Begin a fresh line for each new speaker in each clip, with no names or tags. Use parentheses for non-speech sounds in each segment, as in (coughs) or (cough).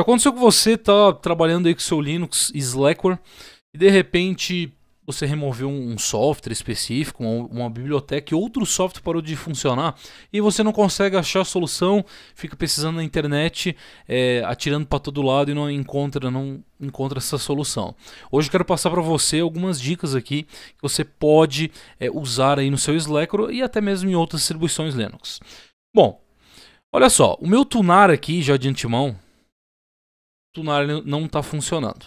Já aconteceu que você tá trabalhando aí com seu Linux Slackware e de repente você removeu um software específico, uma, biblioteca e outro software parou de funcionar e você não consegue achar a solução, fica pesquisando na internet, é, atirando para todo lado e não encontra, não encontra essa solução. Hoje eu quero passar para você algumas dicas aqui que você pode é, usar aí no seu Slackware e até mesmo em outras distribuições Linux. Bom, olha só, o meu tunar aqui já de antemão, Tunar não está funcionando.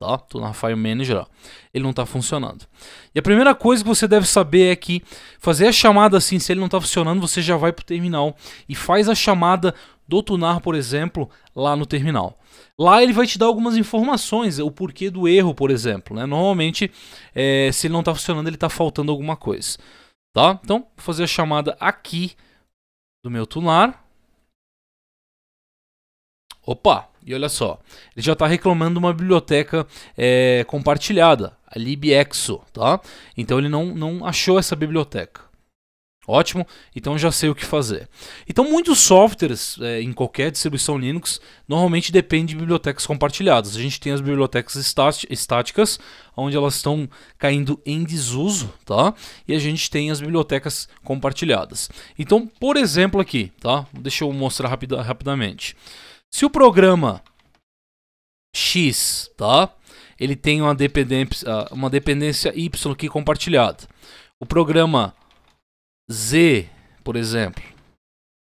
Tá? Tunar File Manager, ó. ele não está funcionando. E a primeira coisa que você deve saber é que fazer a chamada assim, se ele não está funcionando, você já vai para o terminal e faz a chamada do Tunar, por exemplo, lá no terminal. Lá ele vai te dar algumas informações, o porquê do erro, por exemplo. Né? Normalmente, é, se ele não está funcionando, ele está faltando alguma coisa. Tá? Então, vou fazer a chamada aqui do meu Tunar. Opa, e olha só, ele já está reclamando uma biblioteca é, compartilhada, a LibExo, tá? Então ele não, não achou essa biblioteca. Ótimo, então já sei o que fazer. Então muitos softwares é, em qualquer distribuição Linux normalmente dependem de bibliotecas compartilhadas. A gente tem as bibliotecas estáticas, onde elas estão caindo em desuso, tá? E a gente tem as bibliotecas compartilhadas. Então, por exemplo aqui, tá? Deixa eu mostrar rapida rapidamente. Se o programa X, tá? Ele tem uma dependência, ah, uma dependência Y aqui compartilhada. O programa Z, por exemplo,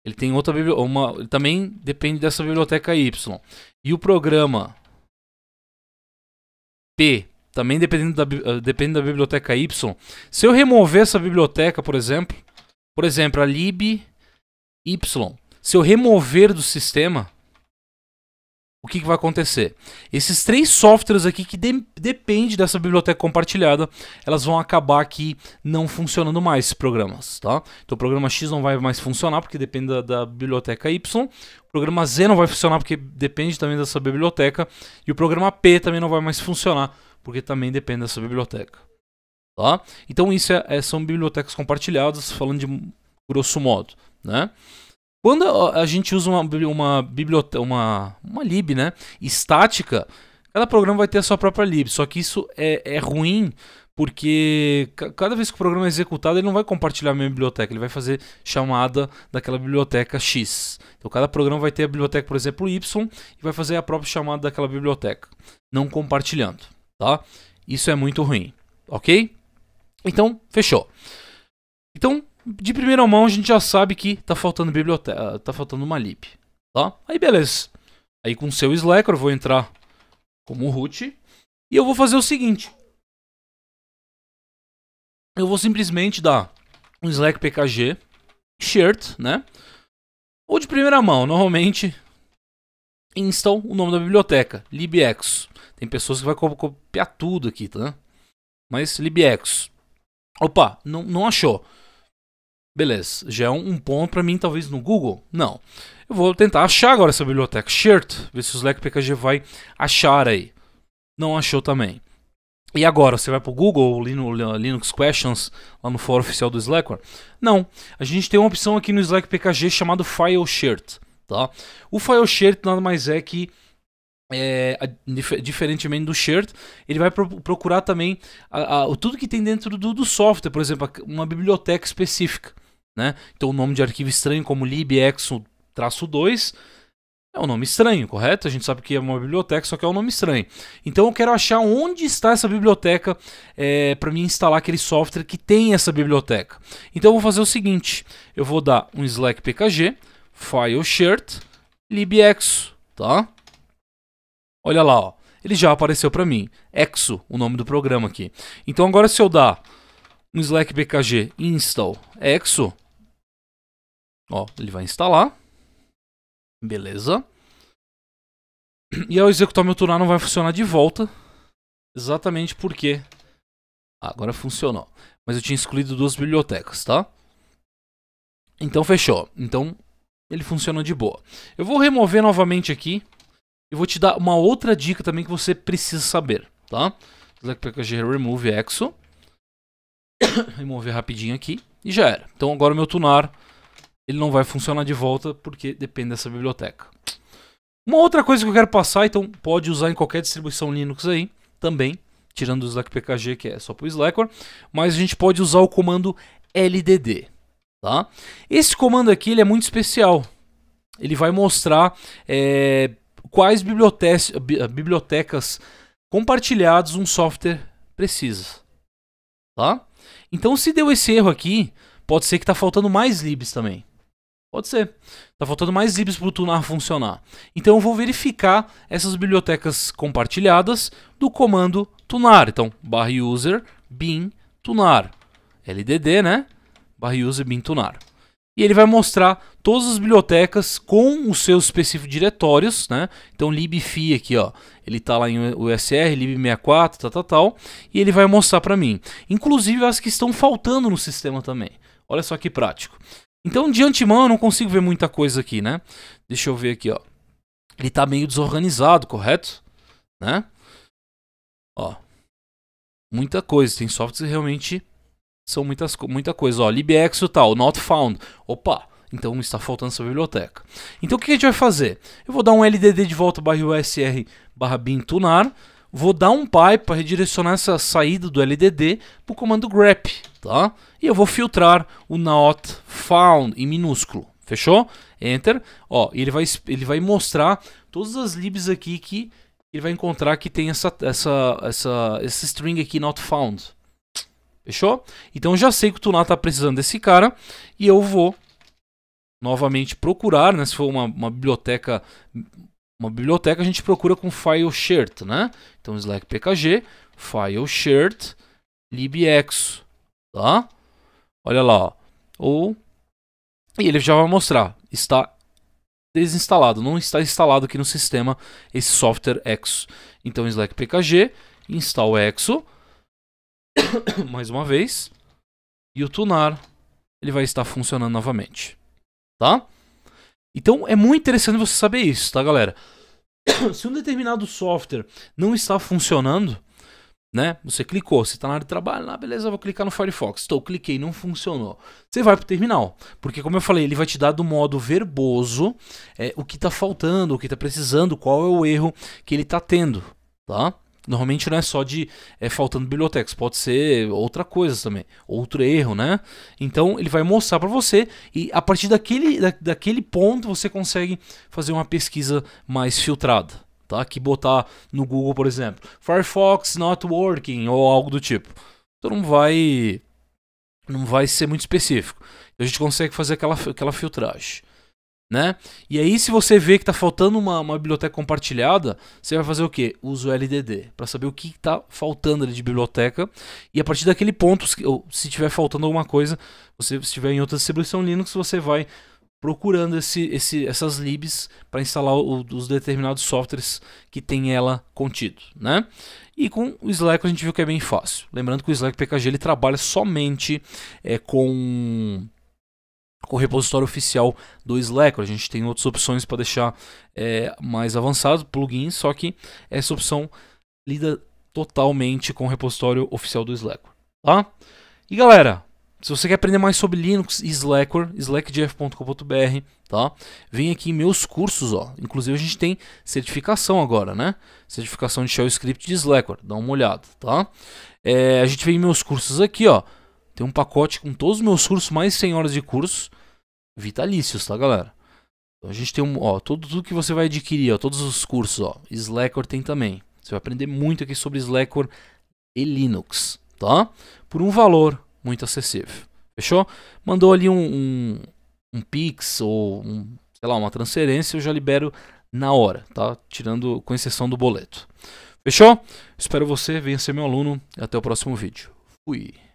ele tem outra uma, ele também depende dessa biblioteca Y. E o programa P também dependendo da, ah, depende da biblioteca Y. Se eu remover essa biblioteca, por exemplo, por exemplo, a lib Y, se eu remover do sistema, o que, que vai acontecer? Esses três softwares aqui que de depende dessa biblioteca compartilhada, elas vão acabar aqui não funcionando mais esses programas, tá? Então o programa X não vai mais funcionar porque depende da, da biblioteca Y, o programa Z não vai funcionar porque depende também dessa biblioteca e o programa P também não vai mais funcionar porque também depende dessa biblioteca. Tá? Então isso é, é são bibliotecas compartilhadas, falando de grosso modo, né? Quando a gente usa uma, uma biblioteca, uma, uma lib, né, estática, cada programa vai ter a sua própria lib. Só que isso é, é ruim porque cada vez que o programa é executado, ele não vai compartilhar a minha biblioteca, ele vai fazer chamada daquela biblioteca X. Então cada programa vai ter a biblioteca, por exemplo, Y, e vai fazer a própria chamada daquela biblioteca, não compartilhando, tá? Isso é muito ruim, ok? Então, fechou. Então, de primeira mão a gente já sabe que tá faltando biblioteca, ah, tá faltando uma lib, tá? Aí beleza. Aí com o seu slacker eu vou entrar como root e eu vou fazer o seguinte. Eu vou simplesmente dar um slack pkg shirt, né? Ou de primeira mão, normalmente install o nome da biblioteca, libex Tem pessoas que vai copiar tudo aqui, tá? Né? Mas libex Opa, não, não achou. Beleza, já é um, ponto para mim, talvez no Google? Não. Eu vou tentar achar agora essa biblioteca shirt, ver se o Slack PKG vai achar aí. Não achou também. E agora, você vai para o Google, Linux Questions, lá no fórum oficial do Slack? Não. A gente tem uma opção aqui no Slack PKG chamado File Shirt. Tá? O File Shirt nada mais é que, é, dif diferentemente do Shirt, ele vai pro procurar também a, a, tudo que tem dentro do, do software, por exemplo, uma biblioteca específica. Né? Então o nome de arquivo estranho como libexo-2 é um nome estranho, correto? A gente sabe que é uma biblioteca, só que é um nome estranho. Então eu quero achar onde está essa biblioteca é, eh, para mim instalar aquele software que tem essa biblioteca. Então eu vou fazer o seguinte, eu vou dar um slack pkg, file shirt, libexo, tá? Olha lá, ó. ele já apareceu para mim, exo, o nome do programa aqui. Então agora se eu dar um slack pkg install exo, Ó, ele vai instalar. Beleza. E ao executar meu tunar não vai funcionar de volta. Exatamente porque... Ah, agora funcionou. Mas eu tinha excluído duas bibliotecas, tá? Então fechou. Então ele funciona de boa. Eu vou remover novamente aqui. E vou te dar uma outra dica também que você precisa saber, tá? Select remove exo. (coughs) remover rapidinho aqui. E já era. Então agora o meu tunar ele não vai funcionar de volta porque depende dessa biblioteca. Uma outra coisa que eu quero passar, então pode usar em qualquer distribuição Linux aí, também, tirando o Slack PKG que é só para o Slackware, mas a gente pode usar o comando LDD. Tá? Esse comando aqui ele é muito especial. Ele vai mostrar é, quais bibliotecas, compartilhadas um software precisa. Tá? Então se deu esse erro aqui, pode ser que está faltando mais libs também. Pode ser. Tá faltando mais zips para o Tunar funcionar. Então eu vou verificar essas bibliotecas compartilhadas do comando tunar. Então, barra user bin tunar. LDD, né? Barra user bin tunar. E ele vai mostrar todas as bibliotecas com os seus específicos diretórios, né? Então, libfi aqui, ó. Ele tá lá em USR, lib64, tal, tal, tal. E ele vai mostrar para mim. Inclusive as que estão faltando no sistema também. Olha só que prático. Então, de antemão, eu não consigo ver muita coisa aqui, né? Deixa eu ver aqui, ó. Ele tá meio desorganizado, correto? Né? Ó. Muita coisa. Tem softwares que realmente são muitas, muita coisa. Ó, libexo e tal, not found. Opa, então está faltando essa biblioteca. Então, o que a gente vai fazer? Eu vou dar um LDD de volta barra USR barra bintunar vou dar um pipe para redirecionar essa saída do LDD para o comando grep, tá? E eu vou filtrar o not found em minúsculo, fechou? Enter, ó, ele vai, ele vai mostrar todas as libs aqui que ele vai encontrar que tem essa, essa, essa, esse string aqui not found, fechou? Então já sei que o tuná está precisando desse cara e eu vou novamente procurar, né, se for uma, uma biblioteca uma biblioteca a gente procura com file shirt, né? Então slack pkg file shirt libexo, tá? Olha lá, ó. ou e ele já vai mostrar, está desinstalado, não está instalado aqui no sistema esse software Exo. Então slack pkg install Exo (coughs) mais uma vez e o tunar ele vai estar funcionando novamente, tá? Então é muito interessante você saber isso, tá, galera? (coughs) Se um determinado software não está funcionando, né? Você clicou, você está na área de trabalho, lá, ah, beleza, vou clicar no Firefox. Estou, cliquei, não funcionou. Você vai para o terminal, porque como eu falei, ele vai te dar do modo verboso é, o que está faltando, o que está precisando, qual é o erro que ele está tendo, tá? Normalmente não é só de é, faltando bibliotecas, pode ser outra coisa também, outro erro, né? Então ele vai mostrar para você e a partir daquele, da, daquele ponto você consegue fazer uma pesquisa mais filtrada, tá? Que botar no Google, por exemplo, Firefox not working ou algo do tipo. Então não vai não vai ser muito específico. A gente consegue fazer aquela, aquela filtragem né? E aí, se você vê que está faltando uma, uma, biblioteca compartilhada, você vai fazer o quê? Usa o LDD para saber o que está faltando ali de biblioteca. E a partir daquele ponto, se tiver faltando alguma coisa, você estiver em outra distribuição Linux, você vai procurando esse, esse, essas libs para instalar o, os determinados softwares que tem ela contido, né? E com o Slack a gente viu que é bem fácil. Lembrando que o Slack PKG ele trabalha somente é, com com o repositório oficial do Slack. A gente tem outras opções para deixar é, mais avançado, plugins, só que essa opção lida totalmente com o repositório oficial do Slack. Tá? E galera, se você quer aprender mais sobre Linux e Slack, slackjf.com.br, tá? Vem aqui em meus cursos, ó. Inclusive a gente tem certificação agora, né? Certificação de Shell Script de Slack. Dá uma olhada, tá? É, a gente vem em meus cursos aqui, ó. Tem um pacote com todos os meus cursos, mais 100 horas de cursos vitalícios, tá, galera? Então a gente tem um, ó, tudo, tudo que você vai adquirir, ó, todos os cursos, ó, Slackor tem também. Você vai aprender muito aqui sobre Slackor e Linux, tá? Por um valor muito acessível. Fechou? Mandou ali um, um, um Pix ou, um, sei lá, uma transferência, eu já libero na hora, tá? Tirando, com exceção do boleto. Fechou? Espero você, venha ser meu aluno. Até o próximo vídeo. Fui.